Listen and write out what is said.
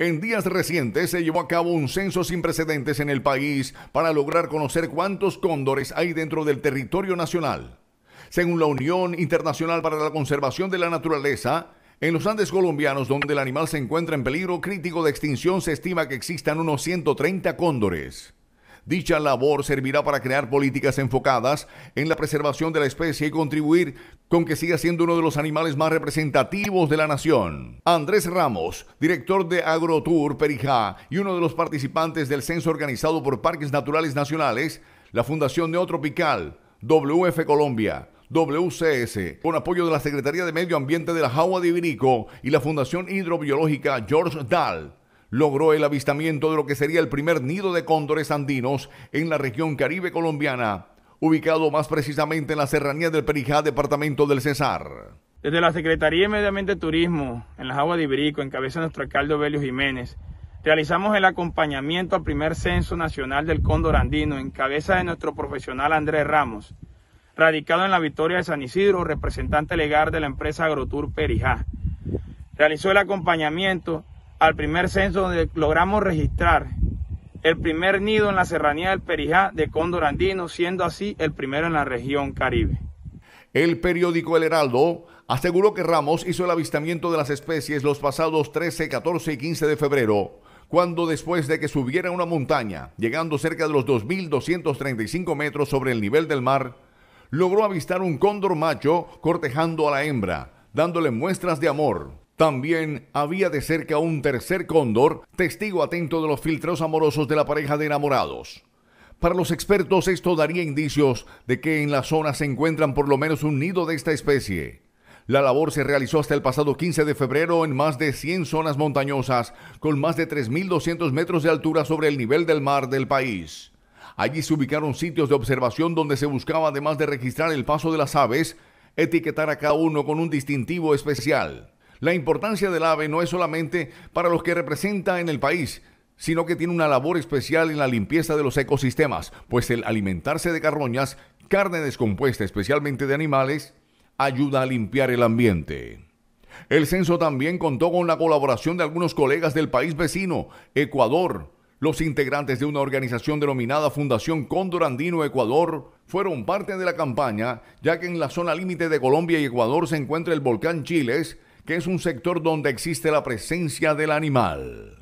En días recientes se llevó a cabo un censo sin precedentes en el país para lograr conocer cuántos cóndores hay dentro del territorio nacional. Según la Unión Internacional para la Conservación de la Naturaleza, en los Andes colombianos, donde el animal se encuentra en peligro crítico de extinción, se estima que existan unos 130 cóndores. Dicha labor servirá para crear políticas enfocadas en la preservación de la especie y contribuir con que siga siendo uno de los animales más representativos de la nación. Andrés Ramos, director de AgroTour Perijá y uno de los participantes del censo organizado por Parques Naturales Nacionales, la Fundación Neotropical, WF Colombia, WCS, con apoyo de la Secretaría de Medio Ambiente de la Jagua de Ibirico y la Fundación Hidrobiológica George Dahl logró el avistamiento de lo que sería el primer nido de cóndores andinos en la región caribe colombiana, ubicado más precisamente en la serranía del Perijá, departamento del Cesar. Desde la Secretaría de Medio Ambiente y Turismo, en las aguas de Iberico, en cabeza de nuestro alcalde Obelio Jiménez, realizamos el acompañamiento al primer censo nacional del cóndor andino, en cabeza de nuestro profesional Andrés Ramos, radicado en la Victoria de San Isidro, representante legal de la empresa Agrotur Perijá. Realizó el acompañamiento al primer censo donde logramos registrar el primer nido en la serranía del Perijá de cóndor andino, siendo así el primero en la región Caribe. El periódico El Heraldo aseguró que Ramos hizo el avistamiento de las especies los pasados 13, 14 y 15 de febrero, cuando después de que subiera una montaña, llegando cerca de los 2.235 metros sobre el nivel del mar, logró avistar un cóndor macho cortejando a la hembra, dándole muestras de amor. También había de cerca un tercer cóndor, testigo atento de los filtros amorosos de la pareja de enamorados. Para los expertos esto daría indicios de que en la zona se encuentran por lo menos un nido de esta especie. La labor se realizó hasta el pasado 15 de febrero en más de 100 zonas montañosas, con más de 3.200 metros de altura sobre el nivel del mar del país. Allí se ubicaron sitios de observación donde se buscaba, además de registrar el paso de las aves, etiquetar a cada uno con un distintivo especial. La importancia del ave no es solamente para los que representa en el país, sino que tiene una labor especial en la limpieza de los ecosistemas, pues el alimentarse de carroñas, carne descompuesta especialmente de animales, ayuda a limpiar el ambiente. El censo también contó con la colaboración de algunos colegas del país vecino, Ecuador. Los integrantes de una organización denominada Fundación Cóndor Andino Ecuador fueron parte de la campaña, ya que en la zona límite de Colombia y Ecuador se encuentra el volcán Chiles, que es un sector donde existe la presencia del animal.